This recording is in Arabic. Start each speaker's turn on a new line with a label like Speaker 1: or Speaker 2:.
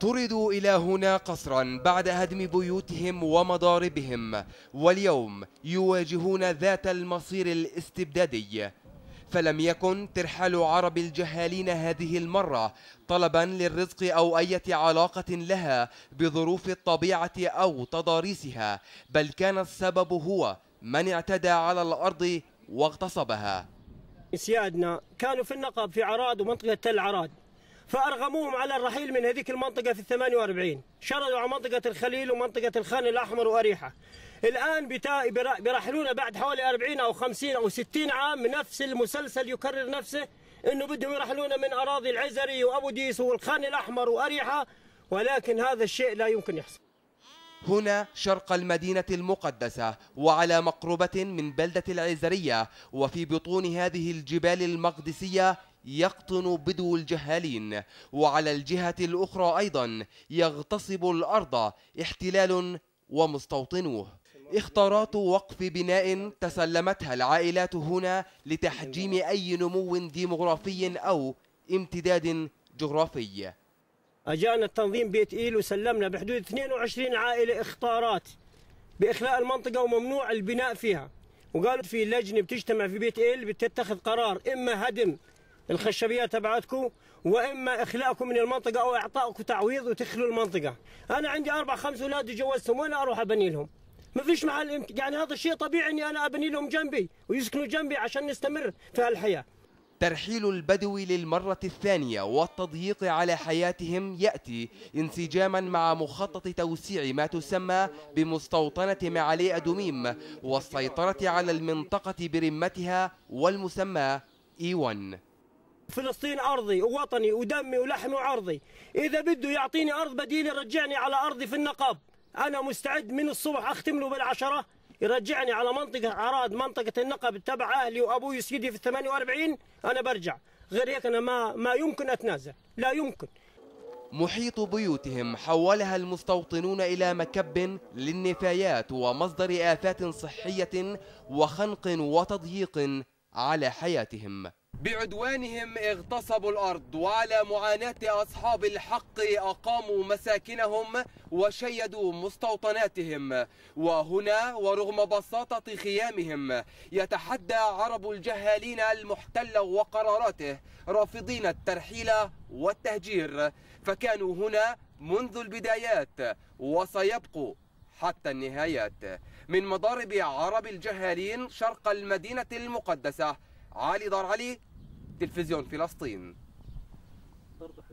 Speaker 1: طردوا إلى هنا قصرا بعد هدم بيوتهم ومضاربهم واليوم يواجهون ذات المصير الاستبدادي فلم يكن ترحال عرب الجهالين هذه المرة طلبا للرزق أو أي علاقة لها بظروف الطبيعة أو تضاريسها بل كان السبب هو من اعتدى على الأرض واغتصبها
Speaker 2: سيادنا كانوا في النقب في عراد ومنطقة العراد فارغموهم على الرحيل من هذيك المنطقه في ال 48 شردوا على منطقه الخليل ومنطقه الخان الاحمر واريحه الان بيرحلونا بعد حوالي 40 او 50 او 60 عام نفس المسلسل يكرر نفسه انه بدهم يرحلونا من اراضي العزري وابو ديس والخان الاحمر واريحه ولكن هذا الشيء لا يمكن يحصل هنا شرق المدينة
Speaker 1: المقدسة وعلى مقربة من بلدة العزرية وفي بطون هذه الجبال المقدسية يقطن بدو الجهالين وعلى الجهة الأخرى أيضا يغتصب الأرض احتلال ومستوطنوه اختارات وقف بناء تسلمتها العائلات هنا لتحجيم
Speaker 2: أي نمو ديمغرافي أو امتداد جغرافي أجانا التنظيم بيت إيل وسلمنا بحدود 22 عائلة اختارات بإخلاء المنطقة وممنوع البناء فيها وقالوا في لجنة بتجتمع في بيت إيل بتتخذ قرار إما هدم الخشبيات تبعتكم واما اخلاءكم من المنطقه او اعطائكم تعويض وتخلوا المنطقه انا عندي اربع خمس اولاد جوزتهم وين اروح ابني لهم ما فيش محل يعني هذا الشيء طبيعي اني انا ابني لهم جنبي ويسكنوا جنبي عشان نستمر في هالحياه ترحيل البدو للمرة الثانية والتضييق
Speaker 1: على حياتهم يأتي انسجاما مع مخطط توسيع ما تسمى بمستوطنة معالي أدوميم والسيطرة على المنطقة برمتها والمسمى إيوان
Speaker 2: فلسطين أرضي ووطني ودمي ولحمي وعرضي إذا بده يعطيني أرض بديلة يرجعني على أرضي في النقب أنا مستعد من الصبح أختم له بالعشرة يرجعني على منطقة عراد منطقة النقب تبع أهلي وأبوي وسيدي في ال 48 أنا برجع غير هيك أنا ما, ما يمكن أتنازل لا يمكن
Speaker 1: محيط بيوتهم حولها المستوطنون إلى مكب للنفايات ومصدر آفات صحية وخنق وتضييق على حياتهم بعدوانهم اغتصبوا الأرض وعلى معاناة أصحاب الحق أقاموا مساكنهم وشيدوا مستوطناتهم وهنا ورغم بساطة خيامهم يتحدى عرب الجهالين المحتل وقراراته رافضين الترحيل والتهجير فكانوا هنا منذ البدايات وسيبقوا حتى النهايات من مضارب عرب الجهالين شرق المدينة المقدسة علي دار علي تلفزيون فلسطين
Speaker 2: برضه